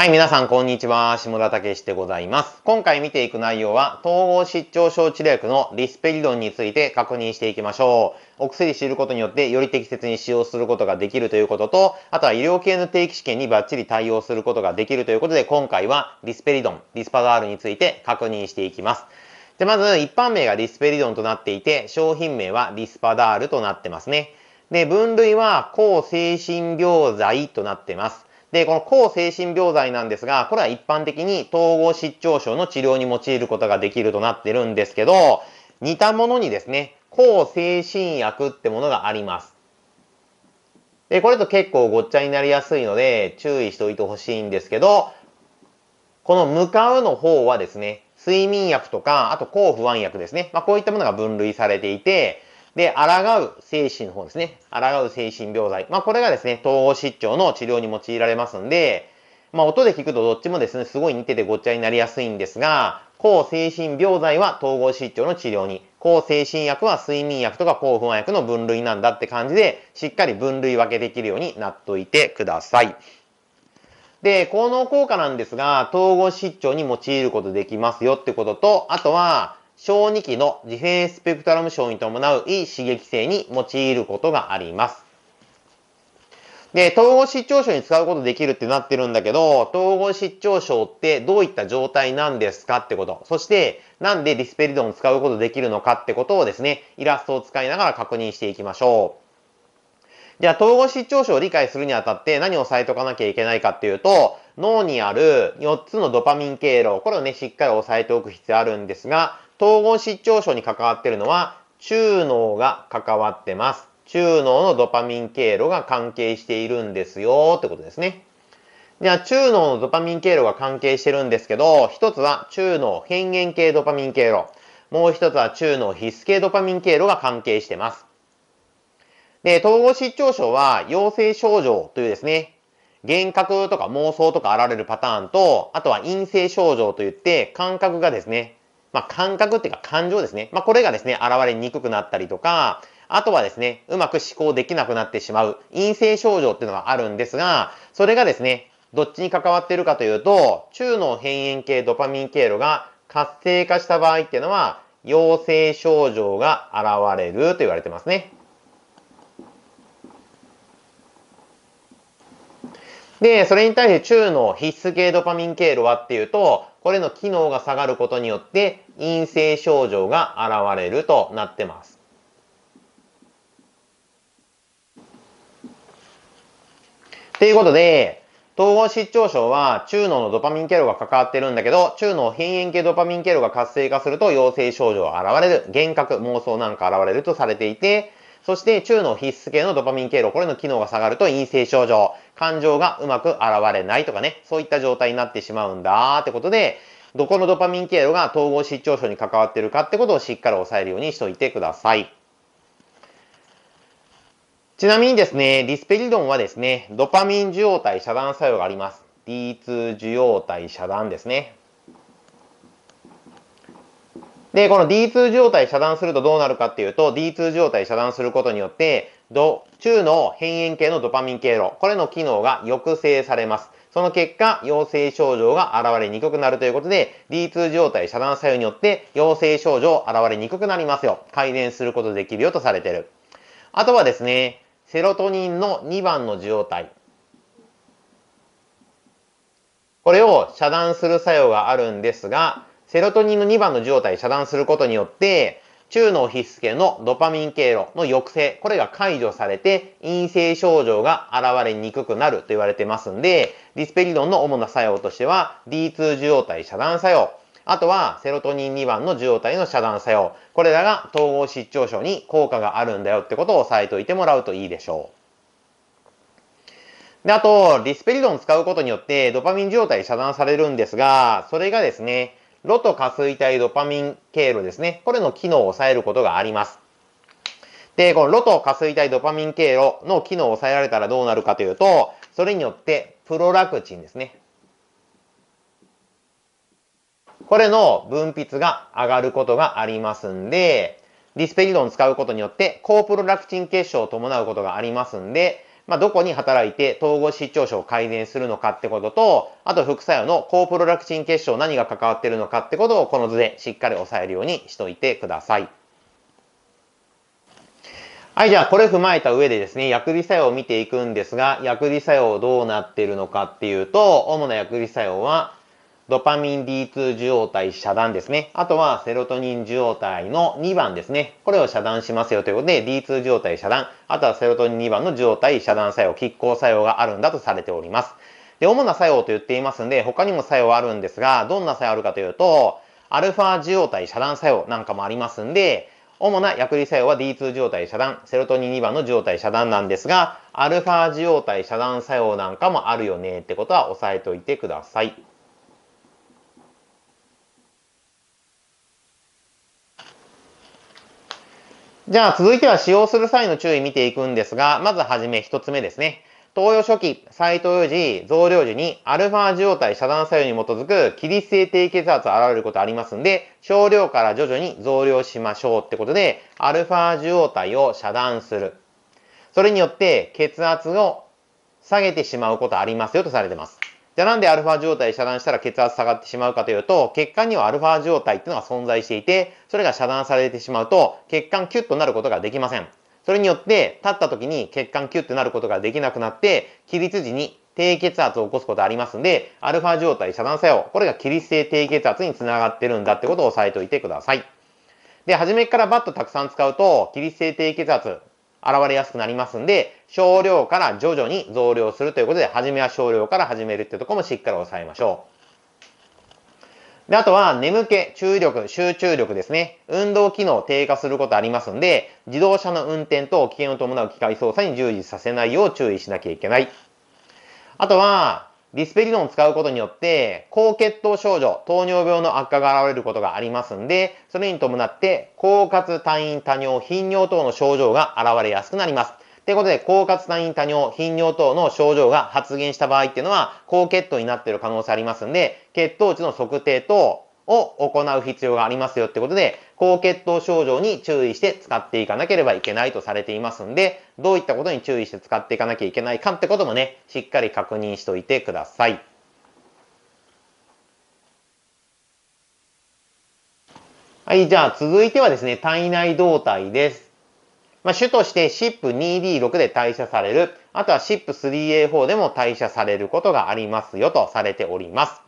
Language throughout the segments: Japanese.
はい、皆さん、こんにちは。下田武史でございます。今回見ていく内容は、統合失調症治療薬のリスペリドンについて確認していきましょう。お薬知ることによって、より適切に使用することができるということと、あとは医療系の定期試験にバッチリ対応することができるということで、今回はリスペリドン、リスパダールについて確認していきます。で、まず、一般名がリスペリドンとなっていて、商品名はリスパダールとなってますね。で、分類は、抗精神病剤となってます。で、この抗精神病剤なんですが、これは一般的に統合失調症の治療に用いることができるとなってるんですけど、似たものにですね、抗精神薬ってものがあります。で、これと結構ごっちゃになりやすいので、注意しておいてほしいんですけど、この向かうの方はですね、睡眠薬とか、あと抗不安薬ですね。まあ、こういったものが分類されていて、で、抗う精神の方ですね。抗う精神病剤。まあ、これがですね、統合失調の治療に用いられますんで、まあ、音で聞くとどっちもですね、すごい似ててごっちゃになりやすいんですが、抗精神病剤は統合失調の治療に、抗精神薬は睡眠薬とか抗不安薬の分類なんだって感じで、しっかり分類分けできるようになっといてください。で、効能効果なんですが、統合失調に用いることできますよってことと、あとは、小2期のディフェンスペクトラム症に伴う良い刺激性に用いることがあります。で、統合失調症に使うことできるってなってるんだけど、統合失調症ってどういった状態なんですかってこと。そして、なんでディスペリドンを使うことできるのかってことをですね、イラストを使いながら確認していきましょう。じゃあ、統合失調症を理解するにあたって何を押さえとかなきゃいけないかっていうと、脳にある4つのドパミン経路、これをね、しっかり押さえておく必要あるんですが、統合失調症に関わってるのは中脳が関わってます。中脳のドパミン経路が関係しているんですよってことですね。じゃあ中脳のドパミン経路が関係してるんですけど、一つは中脳変幻系ドパミン経路、もう一つは中脳必須系ドパミン経路が関係してます。で、統合失調症は、陽性症状というですね、幻覚とか妄想とかあられるパターンと、あとは陰性症状といって、感覚がですね、まあ、感覚っていうか感情ですね。まあ、これがですね、現れにくくなったりとか、あとはですね、うまく思考できなくなってしまう陰性症状っていうのがあるんですが、それがですね、どっちに関わっているかというと、中脳変炎系ドパミン経路が活性化した場合っていうのは、陽性症状が現れると言われてますね。で、それに対して中の必須系ドパミン経路はっていうと、これの機能が下がることによって陰性症状が現れるとなってます。ということで、統合失調症は中脳のドパミン経路が関わってるんだけど、中脳変炎系ドパミン経路が活性化すると陽性症状が現れる、幻覚、妄想なんか現れるとされていて、そして中の必須系のドパミン経路、これの機能が下がると陰性症状、感情がうまく現れないとかね、そういった状態になってしまうんだってことで、どこのドパミン経路が統合失調症に関わってるかってことをしっかり押さえるようにしといてください。ちなみにですね、リスペリドンはですね、ドパミン受容体遮断作用があります。D2 受容体遮断ですね。で、この D2 状態遮断するとどうなるかっていうと、D2 状態遮断することによって、ド中の変炎系のドパミン経路、これの機能が抑制されます。その結果、陽性症状が現れにくくなるということで、D2 状態遮断作用によって陽性症状現れにくくなりますよ。改善することできるよとされてる。あとはですね、セロトニンの2番の状態。これを遮断する作用があるんですが、セロトニンの2番の受容体遮断することによって、中脳皮質系のドパミン経路の抑制、これが解除されて陰性症状が現れにくくなると言われてますんで、ディスペリドンの主な作用としては D2 受容体遮断作用、あとはセロトニン2番の受容体の遮断作用、これらが統合失調症に効果があるんだよってことを押さえておいてもらうといいでしょう。で、あと、ディスペリドン使うことによって、ドパミン受容体遮断されるんですが、それがですね、ロト下垂体ドパミン経路ですね。これの機能を抑えることがあります。で、このロト下垂体ドパミン経路の機能を抑えられたらどうなるかというと、それによってプロラクチンですね。これの分泌が上がることがありますんで、ディスペリドン使うことによって、高プロラクチン結晶を伴うことがありますんで、まあ、どこに働いて統合失調症を改善するのかってことと、あと副作用の高プロラクチン結晶何が関わってるのかってことをこの図でしっかり押さえるようにしといてください。はい、じゃあこれ踏まえた上でですね、薬理作用を見ていくんですが、薬理作用どうなってるのかっていうと、主な薬理作用は、ドパミン D2 受容体遮断ですね。あとはセロトニン受容体の2番ですね。これを遮断しますよということで D2 受容体遮断、あとはセロトニン2番の受容体遮断作用、拮抗作用があるんだとされております。で、主な作用と言っていますんで、他にも作用はあるんですが、どんな作用あるかというと、アルファ受容体遮断作用なんかもありますんで、主な薬理作用は D2 受容体遮断、セロトニン2番の受容体遮断なんですが、アルファ受容体遮断作用なんかもあるよねってことは押さえておいてください。じゃあ続いては使用する際の注意見ていくんですが、まずはじめ1つ目ですね。投与初期、再投与時、増量時にアルファ受容体遮断作用に基づく起立性低血圧現れることありますんで、少量から徐々に増量しましょうってことで、アルファ受容体を遮断する。それによって血圧を下げてしまうことありますよとされてます。じゃあなんでアルファ状態遮断したら血圧下がってしまうかというと、血管にはアルファ状態っていうのが存在していて、それが遮断されてしまうと、血管キュッとなることができません。それによって、立った時に血管キュッとなることができなくなって、起立時に低血圧を起こすことありますんで、アルファ状態遮断作用、これが起立性低血圧につながってるんだってことを押さえておいてください。で、初めからバットたくさん使うと、起立性低血圧、現れやすくなりますんで、少量から徐々に増量するということで、初めは少量から始めるっていうとこもしっかり押さえましょう。で、あとは、眠気、注意力、集中力ですね。運動機能低下することありますんで、自動車の運転と危険を伴う機械操作に従事させないよう注意しなきゃいけない。あとは、リスペリドンを使うことによって、高血糖症状、糖尿病の悪化が現れることがありますんで、それに伴って、高活、単位、多尿、頻尿等の症状が現れやすくなります。ということで、高活な飲多尿、頻尿等の症状が発現した場合っていうのは、高血糖になっている可能性ありますんで、血糖値の測定等を行う必要がありますよってことで、高血糖症状に注意して使っていかなければいけないとされていますんで、どういったことに注意して使っていかなきゃいけないかってこともね、しっかり確認しておいてください。はい、じゃあ続いてはですね、体内動態です。まあ、主として SIP2D6 で代謝される、あとは SIP3A4 でも代謝されることがありますよとされております。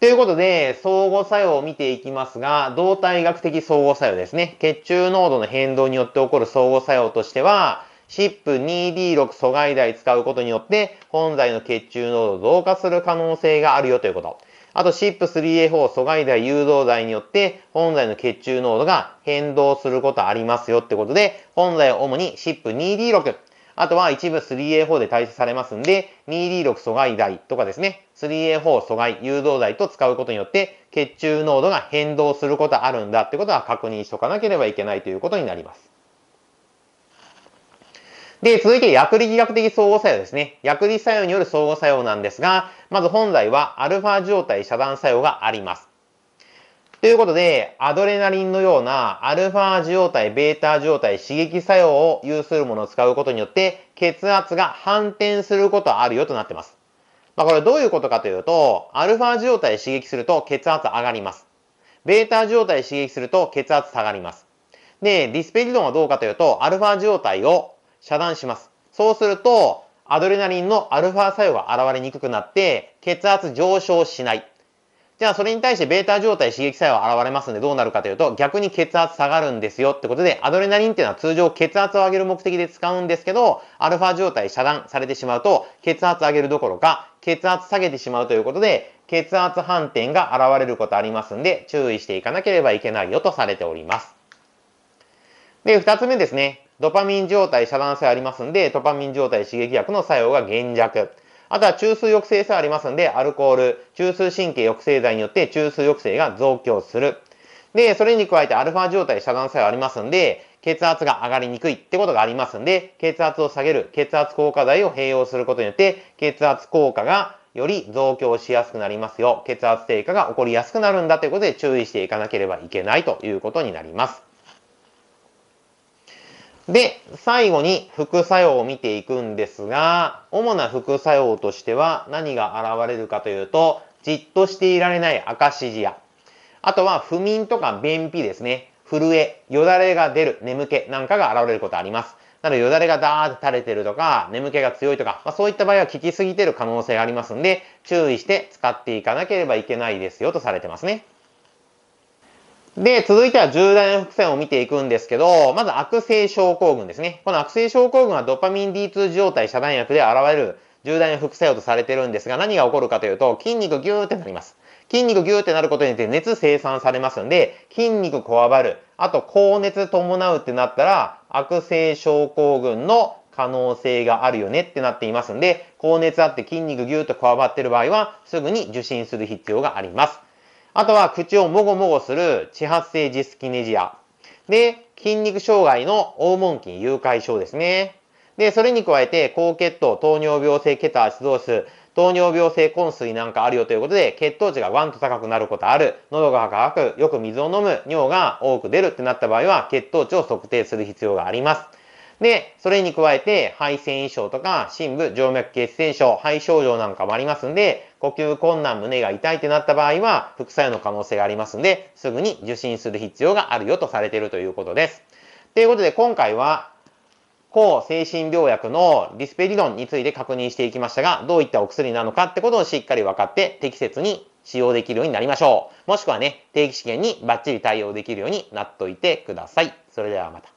ということで、相互作用を見ていきますが、動体学的相互作用ですね。血中濃度の変動によって起こる相互作用としては、SIP2D6 阻害剤使うことによって、本剤の血中濃度を増加する可能性があるよということ。あと c i p 3 a 4阻害剤誘導剤によって本剤の血中濃度が変動することありますよってことで、本剤は主に c i p 2 d 6あとは一部 3A4 で対処されますんで、2D6 阻害剤とかですね、3A4 阻害誘導剤と使うことによって血中濃度が変動することあるんだってことは確認しとかなければいけないということになります。で、続いて薬理学的相互作用ですね。薬理作用による相互作用なんですが、まず本来は α 状態遮断作用があります。ということで、アドレナリンのような α 状態、ベ β タ状態、刺激作用を有するものを使うことによって、血圧が反転することはあるよとなってます。まあ、これどういうことかというと、α ァ状態。刺激すると血圧上がります。β タ状態刺激すると血圧下がります。で、ディスペリドンはどうかというと、α ァ状態を遮断します。そうすると、アドレナリンのアルファ作用が現れにくくなって、血圧上昇しない。じゃあそれに対してベータ状態刺激作用が現れますんでどうなるかというと逆に血圧下がるんですよってことでアドレナリンっていうのは通常血圧を上げる目的で使うんですけどアルファ状態遮断されてしまうと血圧上げるどころか血圧下げてしまうということで血圧反転が現れることありますんで注意していかなければいけないよとされております。で、2つ目ですね。ドパミン状態遮断性ありますんで、ドパミン状態刺激薬の作用が減弱。あとは中枢抑制性ありますんで、アルコール、中枢神経抑制剤によって中枢抑制が増強する。で、それに加えてアルファ状態遮断性ありますんで、血圧が上がりにくいってことがありますんで、血圧を下げる血圧効果剤を併用することによって、血圧効果がより増強しやすくなりますよ。血圧低下が起こりやすくなるんだということで注意していかなければいけないということになります。で、最後に副作用を見ていくんですが、主な副作用としては何が現れるかというと、じっとしていられない赤指示や、あとは不眠とか便秘ですね、震え、よだれが出る、眠気なんかが現れることあります。なので、よだれがダーって垂れてるとか、眠気が強いとか、まあ、そういった場合は効きすぎてる可能性がありますんで、注意して使っていかなければいけないですよとされてますね。で、続いては重大な副作用を見ていくんですけど、まず悪性症候群ですね。この悪性症候群はドパミン D2 状態遮断薬で現れる重大な副作用とされてるんですが、何が起こるかというと、筋肉ギューってなります。筋肉ギューってなることによって熱生産されますんで、筋肉こわばる、あと高熱伴うってなったら、悪性症候群の可能性があるよねってなっていますんで、高熱あって筋肉ギューとこわばってる場合は、すぐに受診する必要があります。あとは口をもごもごする地発性ジスキネジア。で、筋肉障害の黄門筋誘拐症ですね。で、それに加えて、高血糖、糖尿病性血圧増数、糖尿病性昏睡なんかあるよということで、血糖値がワンと高くなることある、喉が渇く、よく水を飲む、尿が多く出るってなった場合は、血糖値を測定する必要があります。で、それに加えて、肺腺異症とか、深部静脈血栓症、肺症状なんかもありますんで、呼吸困難、胸が痛いってなった場合は、副作用の可能性がありますんで、すぐに受診する必要があるよとされているということです。ということで、今回は、抗精神病薬のディスペリドンについて確認していきましたが、どういったお薬なのかってことをしっかり分かって、適切に使用できるようになりましょう。もしくはね、定期試験にバッチリ対応できるようになっといてください。それではまた。